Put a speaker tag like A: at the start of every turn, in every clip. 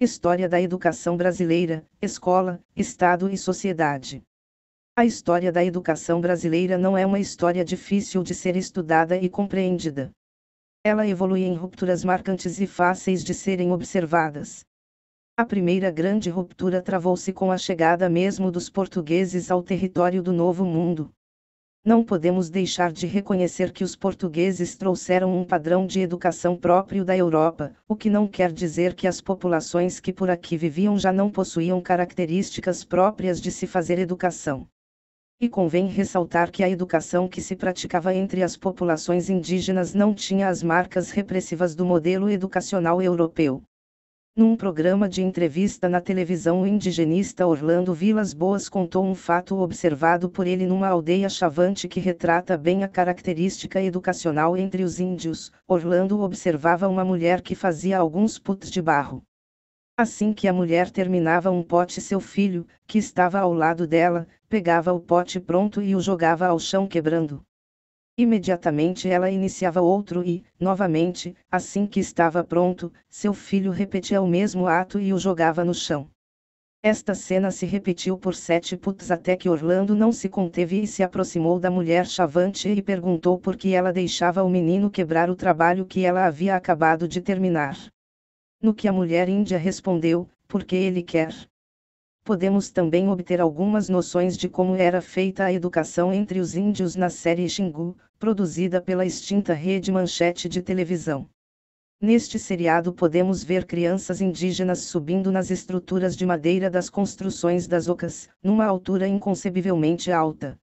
A: História da Educação Brasileira, Escola, Estado e Sociedade. A história da educação brasileira não é uma história difícil de ser estudada e compreendida. Ela evolui em rupturas marcantes e fáceis de serem observadas. A primeira grande ruptura travou-se com a chegada mesmo dos portugueses ao território do Novo Mundo, não podemos deixar de reconhecer que os portugueses trouxeram um padrão de educação próprio da Europa, o que não quer dizer que as populações que por aqui viviam já não possuíam características próprias de se fazer educação. E convém ressaltar que a educação que se praticava entre as populações indígenas não tinha as marcas repressivas do modelo educacional europeu. Num programa de entrevista na televisão, o indigenista Orlando Vilas Boas contou um fato observado por ele numa aldeia chavante que retrata bem a característica educacional entre os índios. Orlando observava uma mulher que fazia alguns puts de barro. Assim que a mulher terminava um pote, seu filho, que estava ao lado dela, pegava o pote pronto e o jogava ao chão quebrando. Imediatamente ela iniciava outro e, novamente, assim que estava pronto, seu filho repetia o mesmo ato e o jogava no chão. Esta cena se repetiu por sete puts até que Orlando não se conteve e se aproximou da mulher chavante e perguntou por que ela deixava o menino quebrar o trabalho que ela havia acabado de terminar. No que a mulher índia respondeu, porque ele quer podemos também obter algumas noções de como era feita a educação entre os índios na série Xingu, produzida pela extinta Rede Manchete de televisão. Neste seriado podemos ver crianças indígenas subindo nas estruturas de madeira das construções das ocas, numa altura inconcebivelmente alta.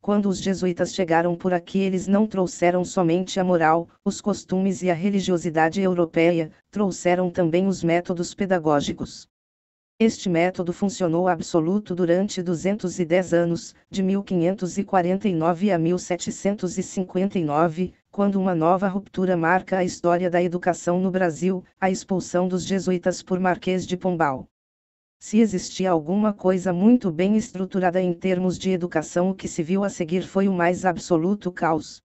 A: Quando os jesuítas chegaram por aqui, eles não trouxeram somente a moral, os costumes e a religiosidade europeia, trouxeram também os métodos pedagógicos. Este método funcionou absoluto durante 210 anos, de 1549 a 1759, quando uma nova ruptura marca a história da educação no Brasil, a expulsão dos jesuítas por Marquês de Pombal. Se existia alguma coisa muito bem estruturada em termos de educação, o que se viu a seguir foi o mais absoluto caos.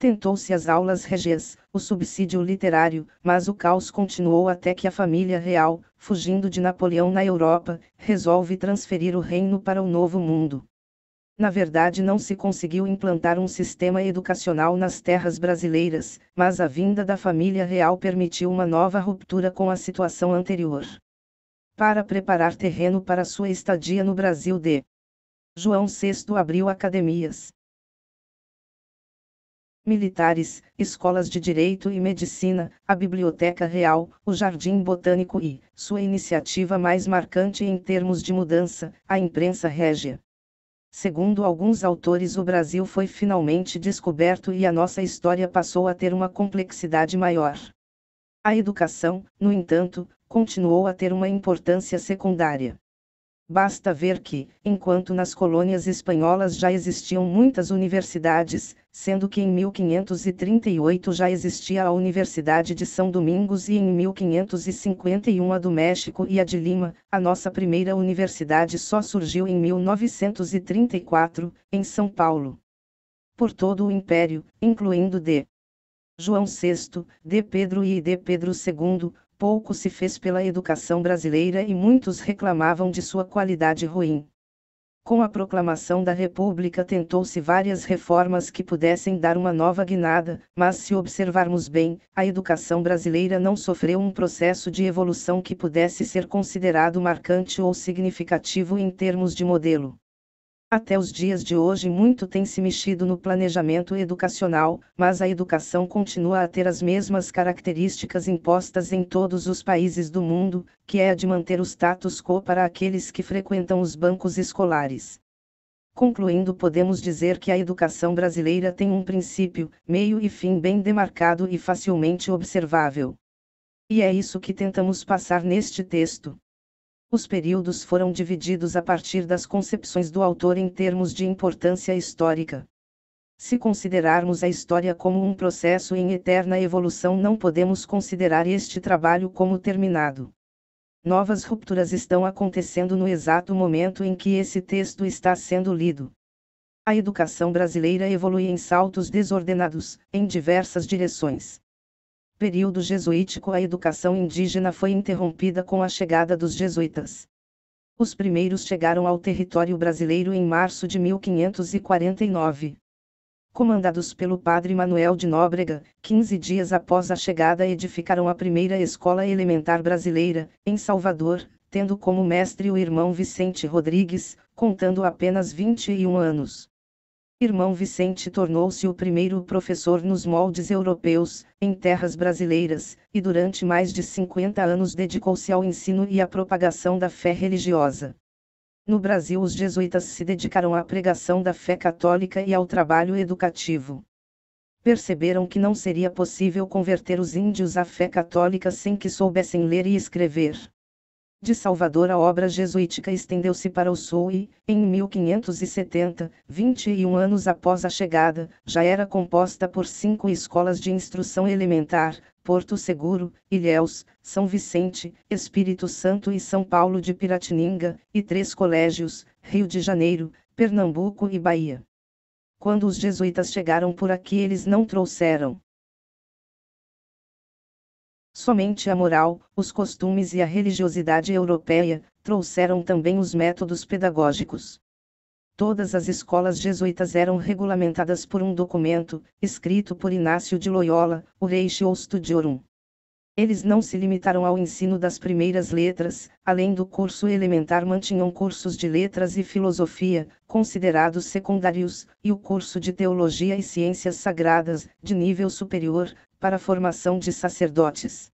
A: Tentou-se as aulas regias, o subsídio literário, mas o caos continuou até que a família real, fugindo de Napoleão na Europa, resolve transferir o reino para o Novo Mundo. Na verdade, não se conseguiu implantar um sistema educacional nas terras brasileiras, mas a vinda da família real permitiu uma nova ruptura com a situação anterior. Para preparar terreno para sua estadia no Brasil de João VI abriu academias, militares, escolas de direito e medicina, a Biblioteca Real, o Jardim Botânico e, sua iniciativa mais marcante em termos de mudança, a imprensa régia. Segundo alguns autores, o Brasil foi finalmente descoberto e a nossa história passou a ter uma complexidade maior. A educação, no entanto, continuou a ter uma importância secundária. Basta ver que, enquanto nas colônias espanholas já existiam muitas universidades, sendo que em 1538 já existia a Universidade de São Domingos e em 1551 a do México e a de Lima, a nossa primeira universidade só surgiu em 1934, em São Paulo. Por todo o Império, incluindo D. João VI, D. Pedro I e D. Pedro II, pouco se fez pela educação brasileira e muitos reclamavam de sua qualidade ruim. Com a proclamação da República tentou-se várias reformas que pudessem dar uma nova guinada, mas se observarmos bem, a educação brasileira não sofreu um processo de evolução que pudesse ser considerado marcante ou significativo em termos de modelo. Até os dias de hoje, muito tem se mexido no planejamento educacional, mas a educação continua a ter as mesmas características impostas em todos os países do mundo, que é a de manter o status quo para aqueles que frequentam os bancos escolares. Concluindo, podemos dizer que a educação brasileira tem um princípio, meio e fim bem demarcado e facilmente observável. E é isso que tentamos passar neste texto. Os períodos foram divididos a partir das concepções do autor em termos de importância histórica. Se considerarmos a história como um processo em eterna evolução, não podemos considerar este trabalho como terminado. Novas rupturas estão acontecendo no exato momento em que esse texto está sendo lido. A educação brasileira evolui em saltos desordenados, em diversas direções período jesuítico a educação indígena foi interrompida com a chegada dos jesuítas. Os primeiros chegaram ao território brasileiro em março de 1549. Comandados pelo padre Manuel de Nóbrega, 15 dias após a chegada edificaram a primeira escola elementar brasileira, em Salvador, tendo como mestre o irmão Vicente Rodrigues, contando apenas 21 anos. Irmão Vicente tornou-se o primeiro professor nos moldes europeus, em terras brasileiras, e durante mais de 50 anos dedicou-se ao ensino e à propagação da fé religiosa. No Brasil, os jesuítas se dedicaram à pregação da fé católica e ao trabalho educativo. Perceberam que não seria possível converter os índios à fé católica sem que soubessem ler e escrever. De Salvador a obra jesuítica estendeu-se para o sul e, em 1570, 21 anos após a chegada, já era composta por cinco escolas de instrução elementar, Porto Seguro, Ilhéus, São Vicente, Espírito Santo e São Paulo de Piratininga, e três colégios, Rio de Janeiro, Pernambuco e Bahia. Quando os jesuítas chegaram por aqui eles não trouxeram Somente a moral, os costumes e a religiosidade europeia trouxeram também os métodos pedagógicos. Todas as escolas jesuítas eram regulamentadas por um documento, escrito por Inácio de Loyola, o ou Studiorum. Eles não se limitaram ao ensino das primeiras letras, além do curso elementar mantinham cursos de letras e filosofia, considerados secundários, e o curso de teologia e ciências sagradas, de nível superior, para a formação de sacerdotes.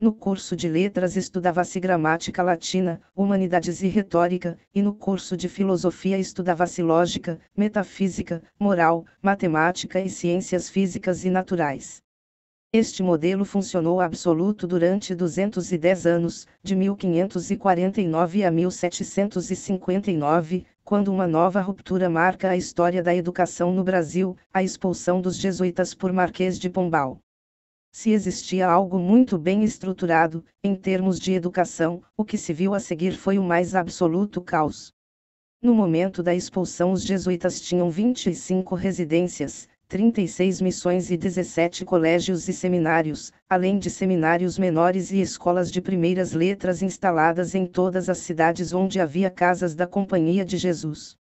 A: No curso de letras estudava-se gramática latina, humanidades e retórica, e no curso de filosofia estudava-se lógica, metafísica, moral, matemática e ciências físicas e naturais. Este modelo funcionou absoluto durante 210 anos, de 1549 a 1759, quando uma nova ruptura marca a história da educação no Brasil, a expulsão dos jesuítas por Marquês de Pombal se existia algo muito bem estruturado, em termos de educação, o que se viu a seguir foi o mais absoluto caos. No momento da expulsão, os jesuítas tinham 25 residências, 36 missões e 17 colégios e seminários, além de seminários menores e escolas de primeiras letras instaladas em todas as cidades onde havia casas da Companhia de Jesus.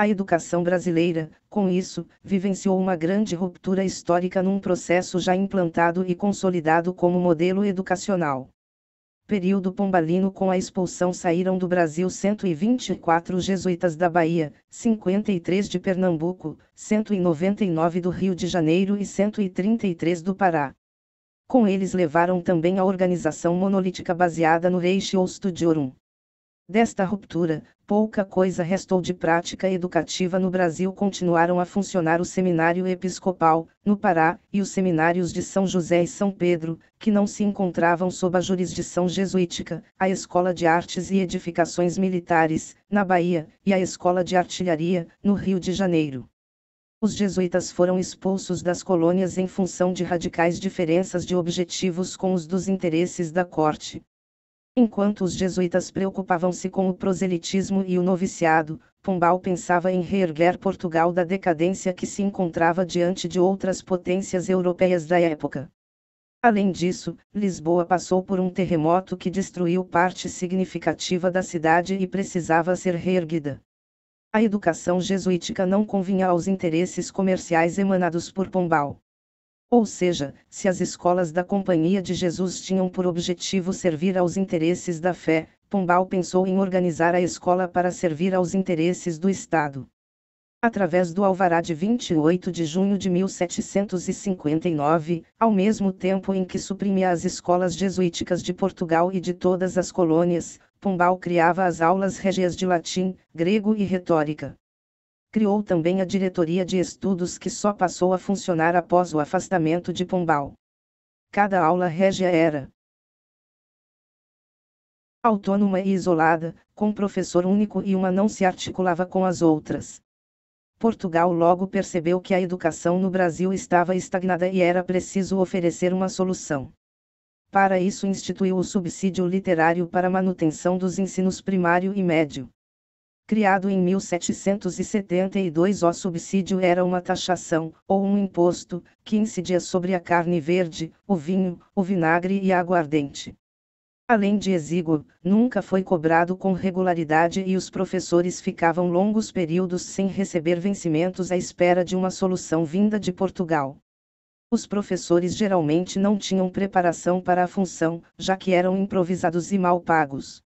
A: A educação brasileira, com isso, vivenciou uma grande ruptura histórica num processo já implantado e consolidado como modelo educacional. Período pombalino com a expulsão saíram do Brasil 124 jesuítas da Bahia, 53 de Pernambuco, 199 do Rio de Janeiro e 133 do Pará. Com eles levaram também a organização monolítica baseada no ou Studiorum Desta ruptura, pouca coisa restou de prática educativa no Brasil. Continuaram a funcionar o Seminário Episcopal, no Pará, e os seminários de São José e São Pedro, que não se encontravam sob a jurisdição jesuítica, a Escola de Artes e Edificações Militares, na Bahia, e a Escola de Artilharia, no Rio de Janeiro. Os jesuítas foram expulsos das colônias em função de radicais diferenças de objetivos com os dos interesses da corte. Enquanto os jesuítas preocupavam-se com o proselitismo e o noviciado, Pombal pensava em reerguer Portugal da decadência que se encontrava diante de outras potências europeias da época. Além disso, Lisboa passou por um terremoto que destruiu parte significativa da cidade e precisava ser reerguida. A educação jesuítica não convinha aos interesses comerciais emanados por Pombal. Ou seja, se as escolas da Companhia de Jesus tinham por objetivo servir aos interesses da fé, Pombal pensou em organizar a escola para servir aos interesses do Estado. Através do alvará de 28 de junho de 1759, ao mesmo tempo em que suprimia as escolas jesuíticas de Portugal e de todas as colônias, Pombal criava as aulas régias de latim, grego e retórica criou também a Diretoria de Estudos que só passou a funcionar após o afastamento de Pombal. Cada aula régia era autônoma e isolada, com professor único e uma não se articulava com as outras. Portugal logo percebeu que a educação no Brasil estava estagnada e era preciso oferecer uma solução. Para isso instituiu o subsídio literário para manutenção dos ensinos primário e médio criado em 1772, o subsídio era uma taxação, ou um imposto, que incidia sobre a carne verde, o vinho, o vinagre e a aguardente. Além de exíguo, nunca foi cobrado com regularidade e os professores ficavam longos períodos sem receber vencimentos à espera de uma solução vinda de Portugal. Os professores geralmente não tinham preparação para a função, já que eram improvisados e mal pagos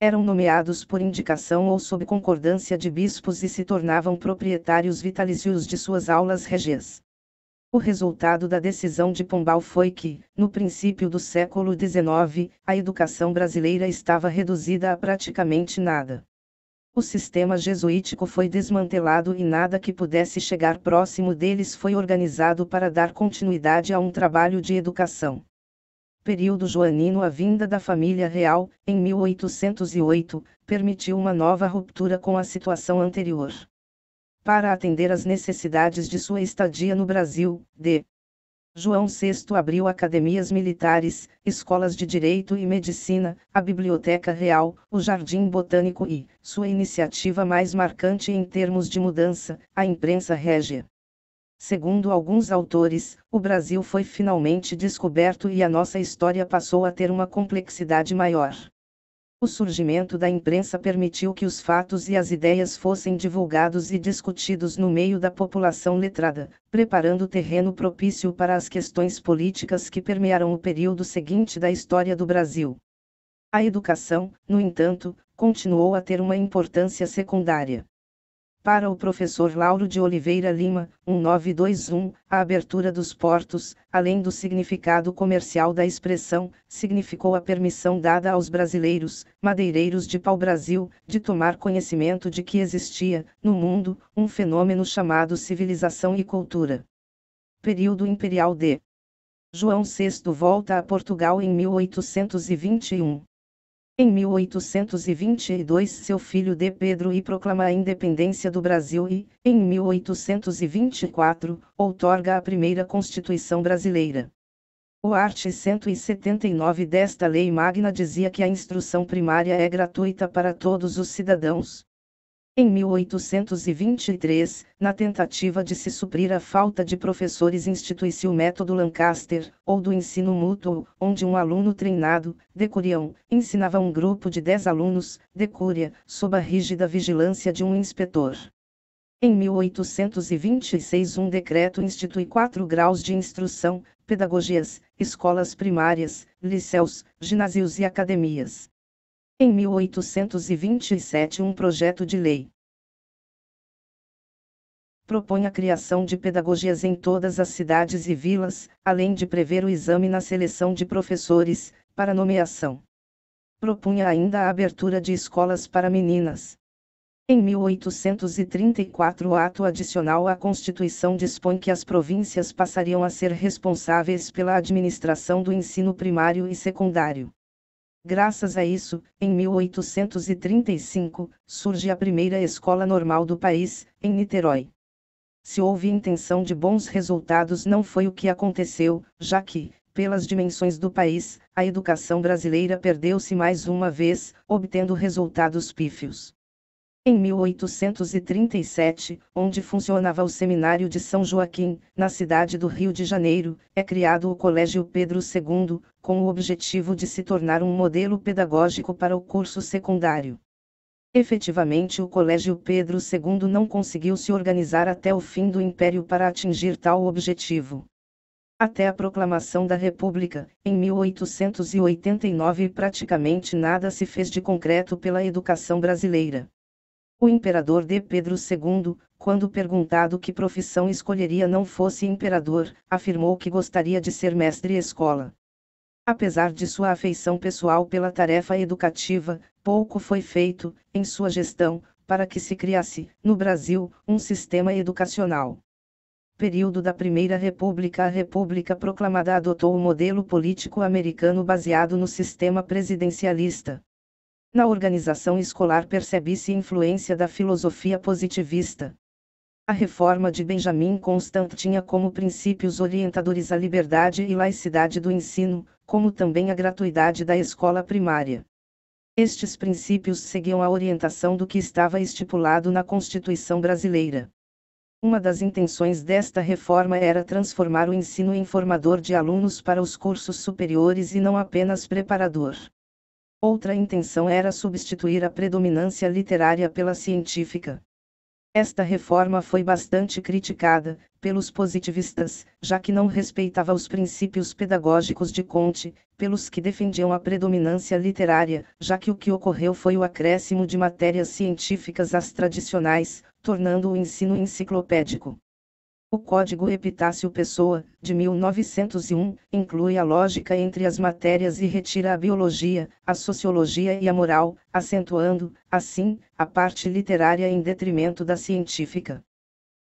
A: eram nomeados por indicação ou sob concordância de bispos e se tornavam proprietários vitalícios de suas aulas régias. O resultado da decisão de Pombal foi que, no princípio do século XIX, a educação brasileira estava reduzida a praticamente nada. O sistema jesuítico foi desmantelado e nada que pudesse chegar próximo deles foi organizado para dar continuidade a um trabalho de educação período joanino a vinda da família real, em 1808, permitiu uma nova ruptura com a situação anterior. Para atender às necessidades de sua estadia no Brasil, D. João VI abriu academias militares, escolas de direito e medicina, a Biblioteca Real, o Jardim Botânico e, sua iniciativa mais marcante em termos de mudança, a imprensa régia. Segundo alguns autores, o Brasil foi finalmente descoberto e a nossa história passou a ter uma complexidade maior. O surgimento da imprensa permitiu que os fatos e as ideias fossem divulgados e discutidos no meio da população letrada, preparando terreno propício para as questões políticas que permearam o período seguinte da história do Brasil. A educação, no entanto, continuou a ter uma importância secundária. Para o professor Lauro de Oliveira Lima, 1921, a abertura dos portos, além do significado comercial da expressão, significou a permissão dada aos brasileiros, madeireiros de pau-brasil, de tomar conhecimento de que existia, no mundo, um fenômeno chamado civilização e cultura. Período Imperial de João VI volta a Portugal em 1821. Em 1822 seu filho D. Pedro I proclama a independência do Brasil e, em 1824, outorga a primeira Constituição brasileira. O art. 179 desta Lei Magna dizia que a instrução primária é gratuita para todos os cidadãos, em 1823, na tentativa de se suprir a falta de professores, instituiu o método Lancaster, ou do ensino mútuo, onde um aluno treinado, decurião, ensinava um grupo de dez alunos, decúria, sob a rígida vigilância de um inspetor. Em 1826, um decreto institui quatro graus de instrução: pedagogias, escolas primárias, liceus, ginásios e academias em 1827 um projeto de lei. Propõe a criação de pedagogias em todas as cidades e vilas, além de prever o exame na seleção de professores, para nomeação. Propunha ainda a abertura de escolas para meninas. Em 1834, o ato adicional à Constituição dispõe que as províncias passariam a ser responsáveis pela administração do ensino primário e secundário. Graças a isso, em 1835, surge a primeira escola normal do país, em Niterói. Se houve intenção de bons resultados, não foi o que aconteceu, já que, pelas dimensões do país, a educação brasileira perdeu-se mais uma vez, obtendo resultados pífios. Em 1837, onde funcionava o Seminário de São Joaquim, na cidade do Rio de Janeiro, é criado o Colégio Pedro II, com o objetivo de se tornar um modelo pedagógico para o curso secundário. Efetivamente, o Colégio Pedro II não conseguiu se organizar até o fim do Império para atingir tal objetivo. Até a proclamação da República, em 1889, praticamente nada se fez de concreto pela educação brasileira. O imperador D. Pedro II, quando perguntado que profissão escolheria não fosse imperador, afirmou que gostaria de ser mestre escola. Apesar de sua afeição pessoal pela tarefa educativa, pouco foi feito, em sua gestão, para que se criasse, no Brasil, um sistema educacional. Período da Primeira República A República Proclamada adotou o modelo político americano baseado no sistema presidencialista. Na organização escolar percebe-se influência da filosofia positivista. A reforma de Benjamin Constant tinha como princípios orientadores a liberdade e laicidade do ensino, como também a gratuidade da escola primária. Estes princípios seguiam a orientação do que estava estipulado na Constituição brasileira. Uma das intenções desta reforma era transformar o ensino em formador de alunos para os cursos superiores e não apenas preparador. Outra intenção era substituir a predominância literária pela científica. Esta reforma foi bastante criticada pelos positivistas, já que não respeitava os princípios pedagógicos de Comte, pelos que defendiam a predominância literária, já que o que ocorreu foi o acréscimo de matérias científicas às tradicionais, tornando o ensino enciclopédico. O Código Epitácio Pessoa, de 1901, inclui a lógica entre as matérias e retira a biologia, a sociologia e a moral, acentuando, assim, a parte literária em detrimento da científica.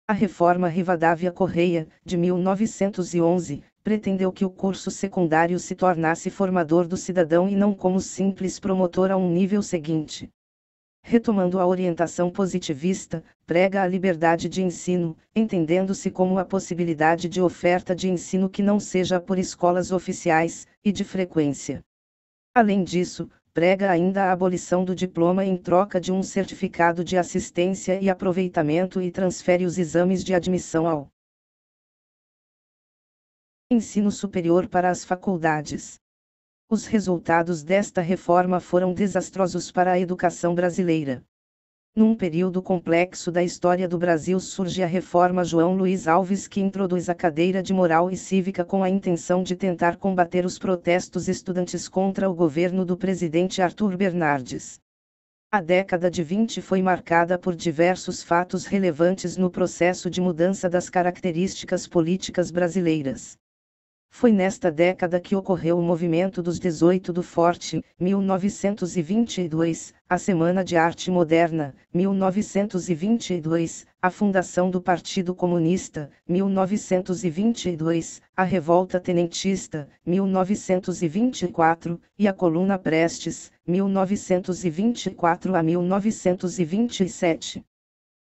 A: A reforma Rivadavia Correia, de 1911, pretendeu que o curso secundário se tornasse formador do cidadão e não como simples promotor a um nível seguinte retomando a orientação positivista, prega a liberdade de ensino, entendendo-se como a possibilidade de oferta de ensino que não seja por escolas oficiais, e de frequência. Além disso, prega ainda a abolição do diploma em troca de um certificado de assistência e aproveitamento e transfere os exames de admissão ao ensino superior para as faculdades. Os resultados desta reforma foram desastrosos para a educação brasileira. Num período complexo da história do Brasil surge a reforma João Luiz Alves que introduz a cadeira de moral e cívica com a intenção de tentar combater os protestos estudantes contra o governo do presidente Arthur Bernardes. A década de 20 foi marcada por diversos fatos relevantes no processo de mudança das características políticas brasileiras. Foi nesta década que ocorreu o movimento dos 18 do Forte, 1922, a Semana de Arte Moderna, 1922, a fundação do Partido Comunista, 1922, a Revolta Tenentista, 1924, e a Coluna Prestes, 1924 a 1927.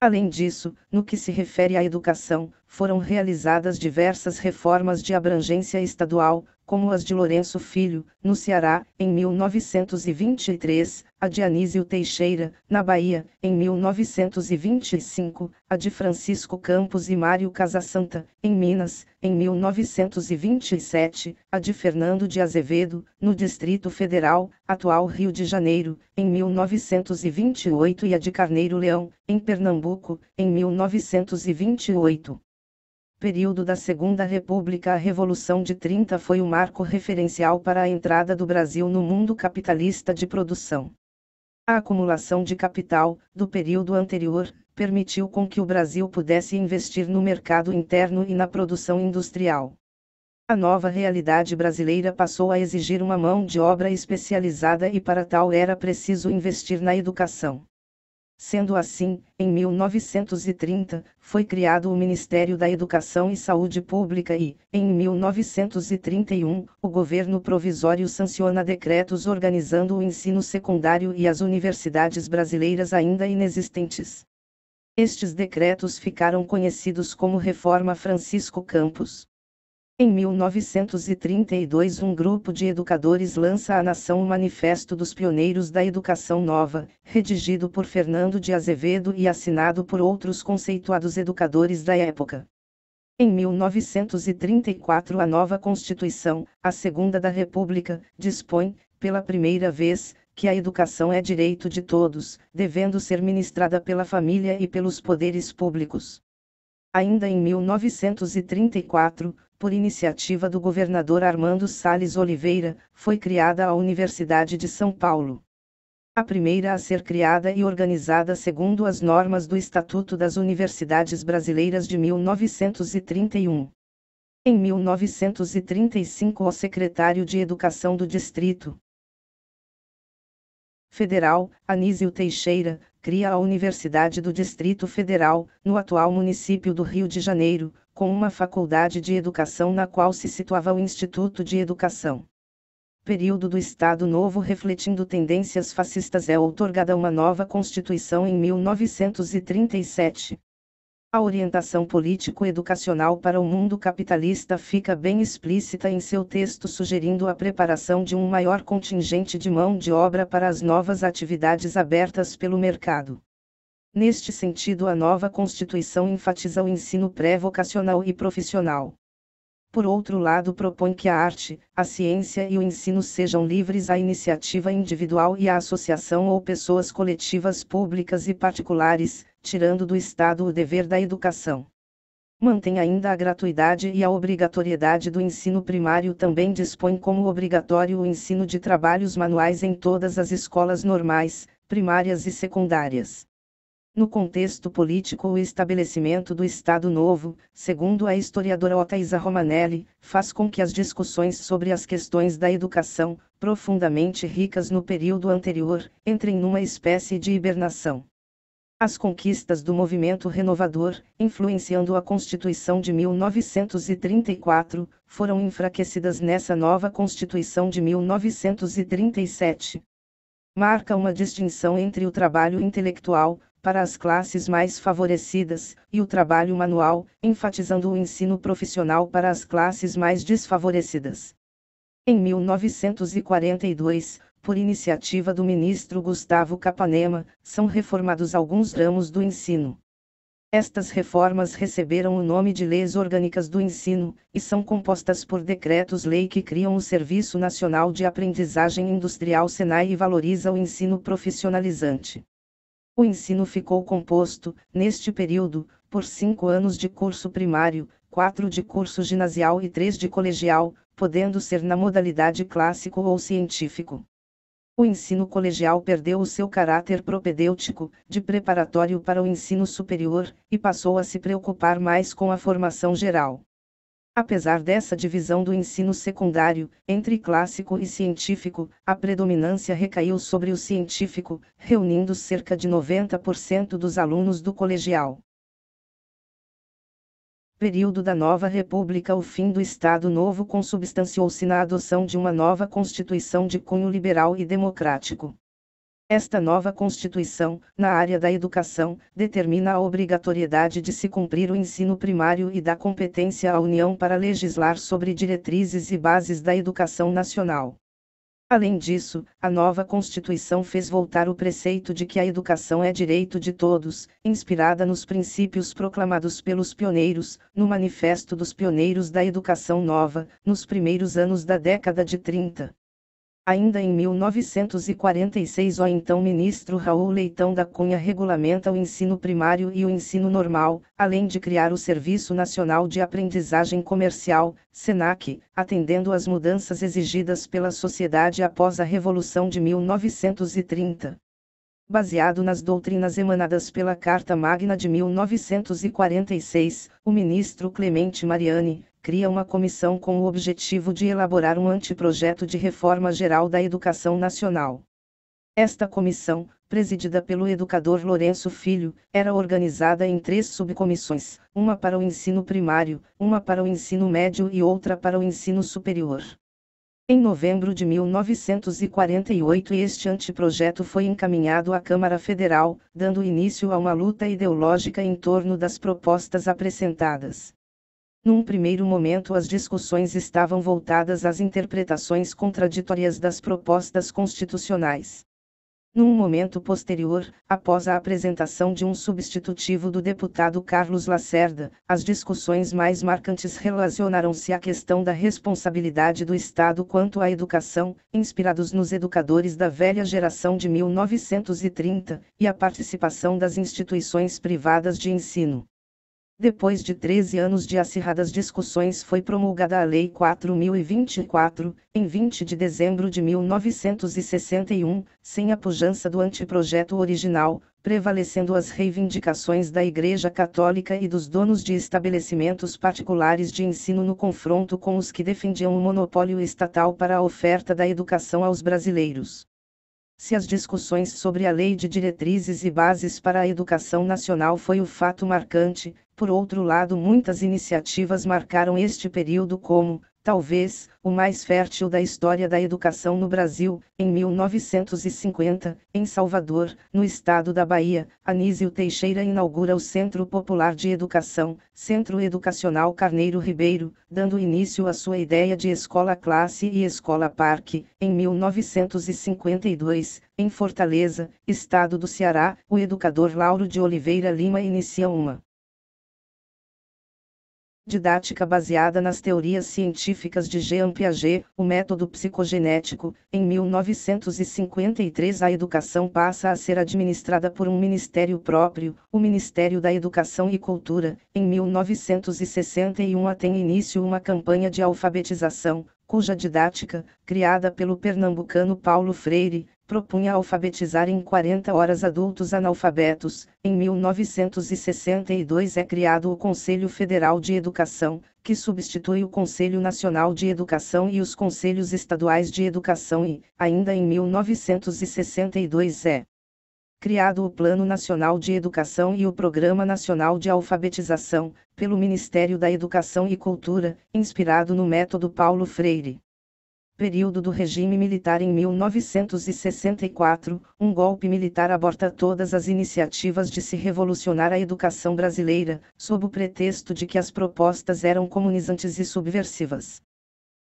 A: Além disso, no que se refere à educação, foram realizadas diversas reformas de abrangência estadual, como as de Lourenço Filho, no Ceará, em 1923, a de Anísio Teixeira, na Bahia, em 1925, a de Francisco Campos e Mário Casasanta, em Minas, em 1927, a de Fernando de Azevedo, no Distrito Federal, atual Rio de Janeiro, em 1928 e a de Carneiro Leão, em Pernambuco, em 1928 período da Segunda República a Revolução de 30 foi o marco referencial para a entrada do Brasil no mundo capitalista de produção. A acumulação de capital, do período anterior, permitiu com que o Brasil pudesse investir no mercado interno e na produção industrial. A nova realidade brasileira passou a exigir uma mão de obra especializada e para tal era preciso investir na educação. Sendo assim, em 1930, foi criado o Ministério da Educação e Saúde Pública e, em 1931, o governo provisório sanciona decretos organizando o ensino secundário e as universidades brasileiras ainda inexistentes. Estes decretos ficaram conhecidos como Reforma Francisco Campos. Em 1932, um grupo de educadores lança à nação o Manifesto dos Pioneiros da Educação Nova, redigido por Fernando de Azevedo e assinado por outros conceituados educadores da época. Em 1934, a nova Constituição, a Segunda da República, dispõe, pela primeira vez, que a educação é direito de todos, devendo ser ministrada pela família e pelos poderes públicos. Ainda em 1934, por iniciativa do governador Armando Salles Oliveira, foi criada a Universidade de São Paulo. A primeira a ser criada e organizada segundo as normas do Estatuto das Universidades Brasileiras de 1931. Em 1935, o secretário de Educação do Distrito, Federal, Anísio Teixeira, cria a Universidade do Distrito Federal, no atual município do Rio de Janeiro, com uma faculdade de educação na qual se situava o Instituto de Educação. Período do Estado Novo refletindo tendências fascistas é outorgada uma nova Constituição em 1937. A orientação político-educacional para o mundo capitalista fica bem explícita em seu texto, sugerindo a preparação de um maior contingente de mão de obra para as novas atividades abertas pelo mercado. Neste sentido, a nova Constituição enfatiza o ensino pré-vocacional e profissional. Por outro lado, propõe que a arte, a ciência e o ensino sejam livres à iniciativa individual e à associação ou pessoas coletivas públicas e particulares, tirando do Estado o dever da educação. Mantém ainda a gratuidade e a obrigatoriedade do ensino primário, também dispõe como obrigatório o ensino de trabalhos manuais em todas as escolas normais, primárias e secundárias. No contexto político, o estabelecimento do Estado Novo, segundo a historiadora Otaísa Romanelli, faz com que as discussões sobre as questões da educação, profundamente ricas no período anterior, entrem numa espécie de hibernação. As conquistas do movimento renovador, influenciando a Constituição de 1934, foram enfraquecidas nessa nova Constituição de 1937. Marca uma distinção entre o trabalho intelectual, para as classes mais favorecidas, e o trabalho manual, enfatizando o ensino profissional para as classes mais desfavorecidas. Em 1942, por iniciativa do ministro Gustavo Capanema, são reformados alguns ramos do ensino. Estas reformas receberam o nome de Leis Orgânicas do Ensino, e são compostas por decretos-lei que criam o Serviço Nacional de Aprendizagem Industrial SENAI e valoriza o ensino profissionalizante. O ensino ficou composto, neste período, por cinco anos de curso primário, quatro de curso ginasial e três de colegial, podendo ser na modalidade clássico ou científico. O ensino colegial perdeu o seu caráter propedêutico, de preparatório para o ensino superior, e passou a se preocupar mais com a formação geral. Apesar dessa divisão do ensino secundário, entre clássico e científico, a predominância recaiu sobre o científico, reunindo cerca de 90% dos alunos do colegial. Período da Nova República O fim do Estado Novo consubstanciou-se na adoção de uma nova Constituição de cunho liberal e democrático. Esta nova Constituição, na área da educação, determina a obrigatoriedade de se cumprir o ensino primário e dá competência à União para legislar sobre diretrizes e bases da educação nacional. Além disso, a nova Constituição fez voltar o preceito de que a educação é direito de todos, inspirada nos princípios proclamados pelos pioneiros, no Manifesto dos Pioneiros da Educação Nova, nos primeiros anos da década de 30. Ainda em 1946 o então ministro Raul Leitão da Cunha regulamenta o ensino primário e o ensino normal, além de criar o Serviço Nacional de Aprendizagem Comercial, SENAC, atendendo às mudanças exigidas pela sociedade após a Revolução de 1930 baseado nas doutrinas emanadas pela Carta Magna de 1946, o ministro Clemente Mariani, cria uma comissão com o objetivo de elaborar um anteprojeto de reforma geral da educação nacional. Esta comissão, presidida pelo educador Lourenço Filho, era organizada em três subcomissões: uma para o ensino primário, uma para o ensino médio e outra para o ensino superior. Em novembro de 1948, este anteprojeto foi encaminhado à Câmara Federal, dando início a uma luta ideológica em torno das propostas apresentadas. Num primeiro momento, as discussões estavam voltadas às interpretações contraditórias das propostas constitucionais. Num momento posterior, após a apresentação de um substitutivo do deputado Carlos Lacerda, as discussões mais marcantes relacionaram-se à questão da responsabilidade do Estado quanto à educação, inspirados nos educadores da velha geração de 1930, e à participação das instituições privadas de ensino. Depois de 13 anos de acirradas discussões foi promulgada a Lei 4024, em 20 de dezembro de 1961, sem a pujança do anteprojeto original, prevalecendo as reivindicações da Igreja Católica e dos donos de estabelecimentos particulares de ensino no confronto com os que defendiam o monopólio estatal para a oferta da educação aos brasileiros se as discussões sobre a Lei de Diretrizes e Bases para a Educação Nacional foi o fato marcante, por outro lado, muitas iniciativas marcaram este período como, talvez, o mais fértil da história da educação no Brasil, em 1950, em Salvador, no estado da Bahia, Anísio Teixeira inaugura o Centro Popular de Educação, Centro Educacional Carneiro Ribeiro, dando início à sua ideia de escola classe e escola parque, em 1952, em Fortaleza, estado do Ceará, o educador Lauro de Oliveira Lima inicia uma didática baseada nas teorias científicas de Jean Piaget, o método psicogenético, em 1953 a educação passa a ser administrada por um ministério próprio, o Ministério da Educação e Cultura. Em 1961 tem início uma campanha de alfabetização, cuja didática, criada pelo pernambucano Paulo Freire, propunha alfabetizar em 40 horas adultos analfabetos. Em 1962 é criado o Conselho Federal de Educação, que substitui o Conselho Nacional de Educação e os Conselhos Estaduais de Educação e, ainda em 1962 é criado o Plano Nacional de Educação e o Programa Nacional de Alfabetização, pelo Ministério da Educação e Cultura, inspirado no método Paulo Freire período do regime militar em 1964, um golpe militar aborta todas as iniciativas de se revolucionar a educação brasileira, sob o pretexto de que as propostas eram comunizantes e subversivas.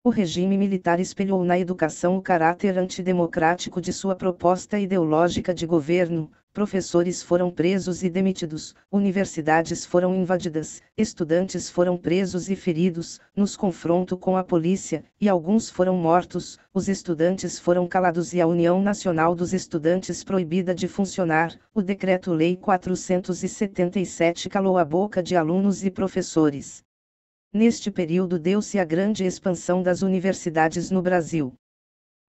A: O regime militar espelhou na educação o caráter antidemocrático de sua proposta ideológica de governo, professores foram presos e demitidos, universidades foram invadidas, estudantes foram presos e feridos, nos confronto com a polícia, e alguns foram mortos, os estudantes foram calados e a União Nacional dos Estudantes proibida de funcionar, o Decreto-Lei 477 calou a boca de alunos e professores. Neste período deu-se a grande expansão das universidades no Brasil.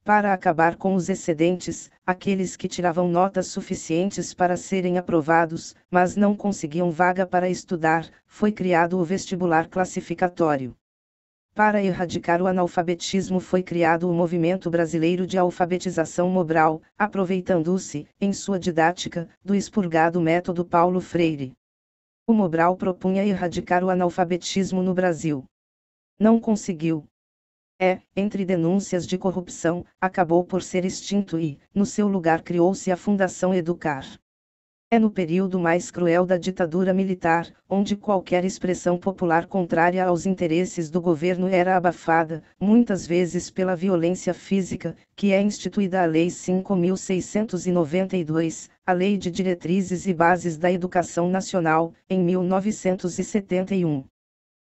A: Para acabar com os excedentes, aqueles que tiravam notas suficientes para serem aprovados, mas não conseguiam vaga para estudar, foi criado o vestibular classificatório. Para erradicar o analfabetismo foi criado o Movimento Brasileiro de Alfabetização Mobral, aproveitando-se, em sua didática, do expurgado método Paulo Freire. O Mobral propunha erradicar o analfabetismo no Brasil. Não conseguiu. É, entre denúncias de corrupção, acabou por ser extinto e, no seu lugar, criou-se a Fundação Educar. É no período mais cruel da ditadura militar, onde qualquer expressão popular contrária aos interesses do governo era abafada, muitas vezes pela violência física, que é instituída a Lei 5692, a Lei de Diretrizes e Bases da Educação Nacional, em 1971.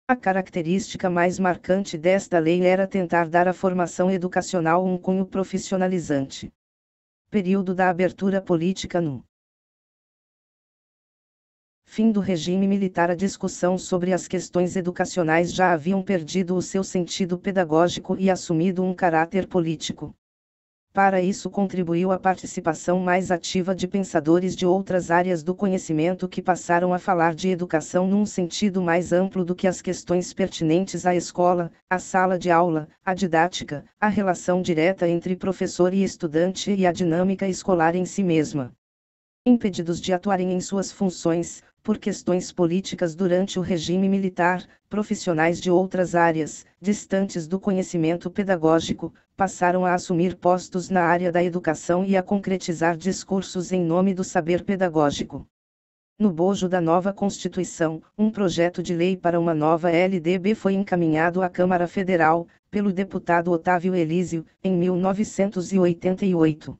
A: A característica mais marcante desta lei era tentar dar à formação educacional um cunho profissionalizante. Período da abertura política no fim do regime militar a discussão sobre as questões educacionais já haviam perdido o seu sentido pedagógico e assumido um caráter político. Para isso contribuiu a participação mais ativa de pensadores de outras áreas do conhecimento que passaram a falar de educação num sentido mais amplo do que as questões pertinentes à escola, à sala de aula, à didática, à relação direta entre professor e estudante e à dinâmica escolar em si mesma impedidos de atuarem em suas funções, por questões políticas durante o regime militar, profissionais de outras áreas, distantes do conhecimento pedagógico, passaram a assumir postos na área da educação e a concretizar discursos em nome do saber pedagógico. No bojo da nova Constituição, um projeto de lei para uma nova LDB foi encaminhado à Câmara Federal, pelo deputado Otávio Elísio, em 1988.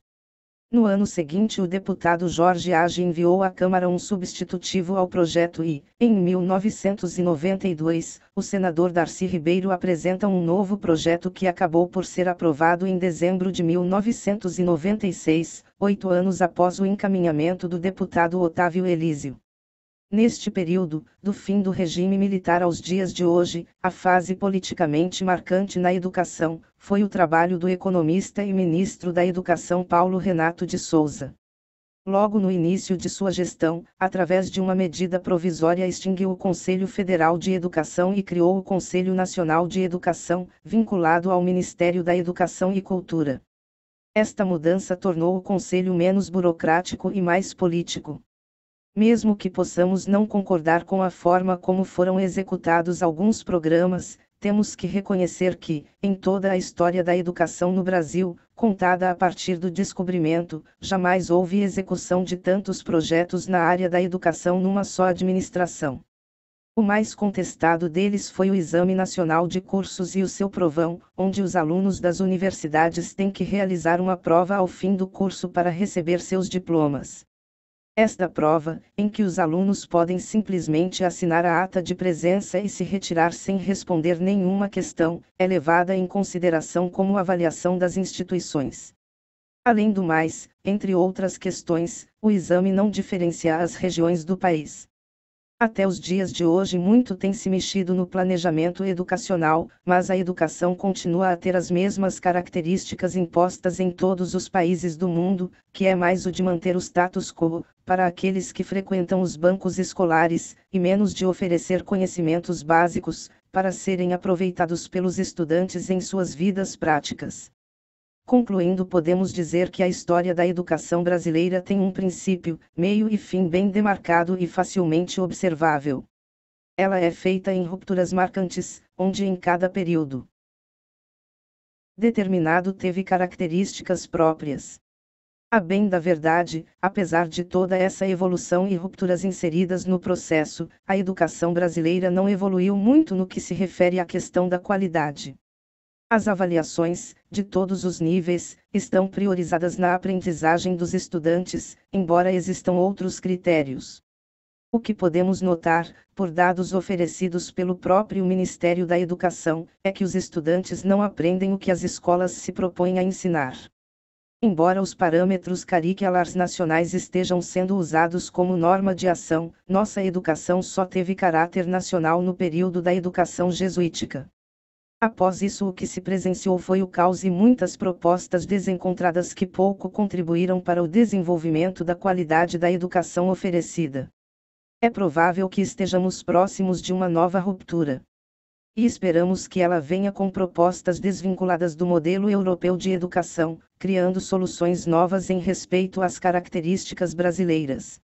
A: No ano seguinte, o deputado Jorge Age enviou à Câmara um substitutivo ao projeto e, em 1992, o senador Darcy Ribeiro apresenta um novo projeto que acabou por ser aprovado em dezembro de 1996, oito anos após o encaminhamento do deputado Otávio Elísio. Neste período, do fim do regime militar aos dias de hoje, a fase politicamente marcante na educação foi o trabalho do economista e ministro da Educação Paulo Renato de Souza. Logo no início de sua gestão, através de uma medida provisória, extinguiu o Conselho Federal de Educação e criou o Conselho Nacional de Educação, vinculado ao Ministério da Educação e Cultura. Esta mudança tornou o conselho menos burocrático e mais político. Mesmo que possamos não concordar com a forma como foram executados alguns programas, temos que reconhecer que, em toda a história da educação no Brasil, contada a partir do descobrimento, jamais houve execução de tantos projetos na área da educação numa só administração. O mais contestado deles foi o Exame Nacional de Cursos e o seu provão, onde os alunos das universidades têm que realizar uma prova ao fim do curso para receber seus diplomas. Esta prova, em que os alunos podem simplesmente assinar a ata de presença e se retirar sem responder nenhuma questão, é levada em consideração como avaliação das instituições. Além do mais, entre outras questões, o exame não diferencia as regiões do país. Até os dias de hoje, muito tem se mexido no planejamento educacional, mas a educação continua a ter as mesmas características impostas em todos os países do mundo, que é mais o de manter o status quo, para aqueles que frequentam os bancos escolares, e menos de oferecer conhecimentos básicos, para serem aproveitados pelos estudantes em suas vidas práticas. Concluindo, podemos dizer que a história da educação brasileira tem um princípio, meio e fim bem demarcado e facilmente observável. Ela é feita em rupturas marcantes, onde em cada período determinado teve características próprias. A bem da verdade, apesar de toda essa evolução e rupturas inseridas no processo, a educação brasileira não evoluiu muito no que se refere à questão da qualidade. As avaliações, de todos os níveis, estão priorizadas na aprendizagem dos estudantes, embora existam outros critérios. O que podemos notar, por dados oferecidos pelo próprio Ministério da Educação, é que os estudantes não aprendem o que as escolas se propõem a ensinar. Embora os parâmetros curriculares nacionais estejam sendo usados como norma de ação, nossa educação só teve caráter nacional no período da educação jesuítica. Após isso, o que se presenciou foi o caos e muitas propostas desencontradas que pouco contribuíram para o desenvolvimento da qualidade da educação oferecida. É provável que estejamos próximos de uma nova ruptura. E esperamos que ela venha com propostas desvinculadas do modelo europeu de educação, criando soluções novas em respeito às características brasileiras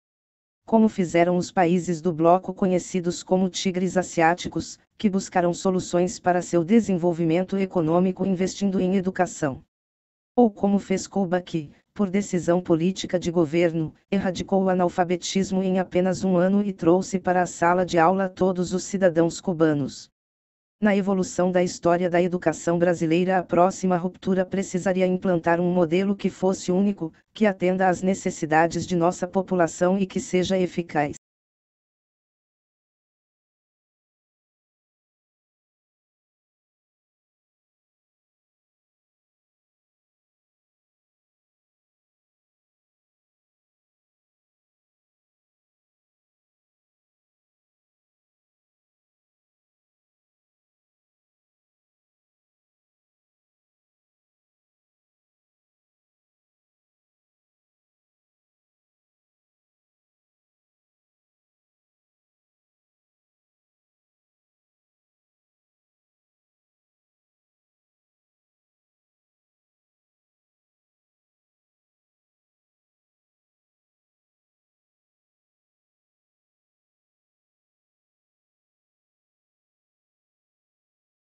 A: como fizeram os países do bloco conhecidos como tigres asiáticos, que buscaram soluções para seu desenvolvimento econômico investindo em educação. Ou como fez Cuba que, por decisão política de governo, erradicou o analfabetismo em apenas um ano e trouxe para a sala de aula todos os cidadãos cubanos. Na evolução da história da educação brasileira, a próxima ruptura precisaria implantar um modelo que fosse único, que atenda às necessidades de nossa população e que seja eficaz.